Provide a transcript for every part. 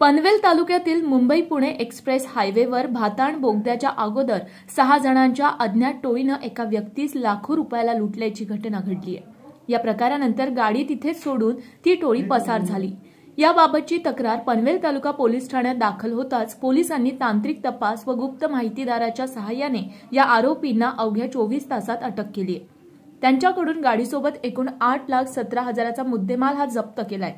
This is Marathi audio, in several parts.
पनवेल तालुक्यातील मुंबई पुणे एक्सप्रेस हायवेवर भाताण बोगद्याच्या अगोदर सहा जणांच्या अज्ञात टोळीनं एका व्यक्तीस लाखो रुपयाला लुटल्याची घटना घडली आहे या प्रकारानंतर गाडी तिथेच सोडून ती टोळी पसार झाली याबाबतची तक्रार पनवेल तालुका पोलीस ठाण्यात दाखल होताच पोलिसांनी तांत्रिक तपास व गुप्त माहितीदाराच्या सहाय्याने या आरोपींना अवघ्या चोवीस तासात अटक केली आहे त्यांच्याकडून गाडीसोबत एकूण आठ लाख सतरा हजाराचा मुद्देमाल हा जप्त केलाय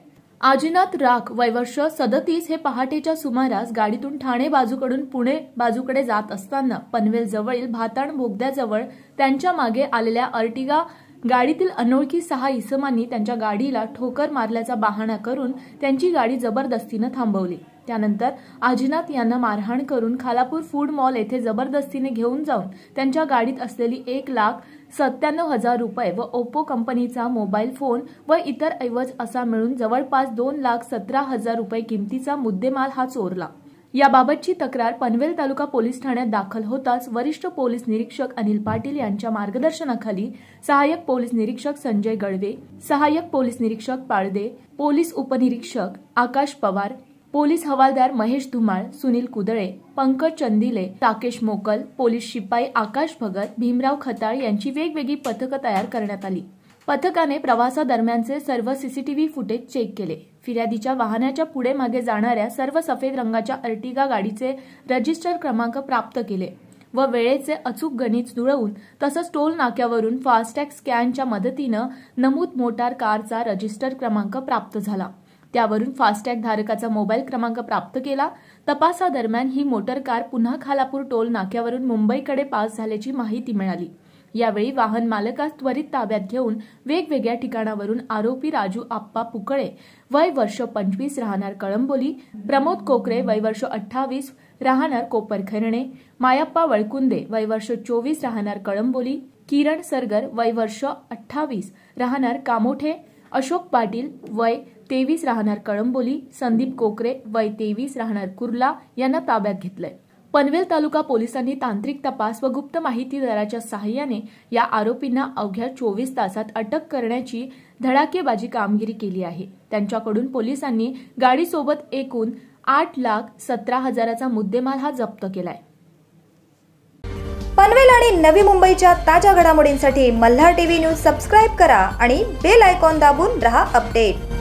आजिनाथ राख वैवर्ष सदतीस हे पहाटेच्या सुमारास गाडीतून ठाणे बाजूकडून पुणे बाजूकडे जात असताना पनवेल जवळील भाताण बोगद्याजवळ त्यांच्या मागे आलेल्या अर्टिगा गाडीतील अनोळखी सहा इसमांनी त्यांच्या गाडीला ठोकर मारल्याचा बहाणा करून त्यांची गाडी जबरदस्तीनं थांबवली त्यानंतर आजीनाथ यांना मारहाण करून खालापूर फूड मॉल येथे जबरदस्तीने घेऊन जाऊन त्यांच्या गाडीत असलेली एक लाख सत्त्याण्णव हजार रुपये व ओप्पो कंपनीचा मोबाईल फोन व इतर ऐवज असा मिळून जवळपास दोन लाख सतरा हजार रुपये किमतीचा मुद्देमाल हा चोरला याबाबतची तक्रार पनवेल तालुका पोलीस ठाण्यात दाखल होताच वरिष्ठ पोलीस निरीक्षक अनिल पाटील यांच्या मार्गदर्शनाखाली सहाय्यक पोलीस निरीक्षक संजय गळवे सहाय्यक पोलीस निरीक्षक पाळदे पोलीस उपनिरीक्षक आकाश पवार पोलीस हवालदार महेश धुमाळ सुनील कुदळे पंकज चंदिले ताकेश मोकल पोलीस शिपाई आकाश भगत भीमराव खताळ यांची वेगवेगळी पथकं तयार करण्यात आली पथकाने प्रवासादरम्यानचे सर्व सीसीटीव्ही फुटेज चेक केले फिर्यादीच्या वाहनाच्या पुढे मागे जाणाऱ्या सर्व सफेद रंगाच्या अर्टिगा गाडीचे रजिस्टर क्रमांक प्राप्त केले व वेळेचे अचूक गणित जुळवून तसंच टोल नाक्यावरून फास्टॅग स्कॅनच्या मदतीनं नमूद मोटार कारचा रजिस्टर क्रमांक प्राप्त झाला त्यावरून फास्टॅग धारकाचा मोबाईल क्रमांक प्राप्त केला तपासादरम्यान ही मोटर कार पुन्हा खालापूर टोल नाक्यावरून मुंबईकडे पास झाल्याची माहिती मिळाली यावेळी वाहन मालकास त्वरित ताब्यात घेऊन वेगवेगळ्या ठिकाणावरून आरोपी राजू आप्पा पुकळे वय वर्ष पंचवीस राहणार कळंबोली प्रमोद कोकरे वय वर्ष अठ्ठावीस राहणार कोपरखरणे मायाप्पा वळकुंदे वय वर्ष चोवीस राहणार कळंबोली किरण सरगर वय वर्ष अठ्ठावीस राहणार कामोठे अशोक पाटील वय तेवीस राहणार कळंबोली संदीप कोकरे वय तेवीस राहणार कुर्ला यांना ताब्यात घेतलंय पनवेल तालुका पोलिसांनी तांत्रिक तपास व गुप्त माहिती दराच्या सहाय्याने या आरोपींना अवघ्या चोवीस तासात अटक करण्याची धडाकेबाजी कामगिरी केली आहे त्यांच्याकडून पोलिसांनी गाडीसोबत एकूण आठ लाख सतरा हजाराचा मुद्देमाल हा जप्त केलाय पनवेल आणि नवी मुंबईच्या ताज्या घडामोडींसाठी मल्हार टीव्ही न्यूज सबस्क्राईब करा आणि बेल आयकॉन दाबून रहा अपडेट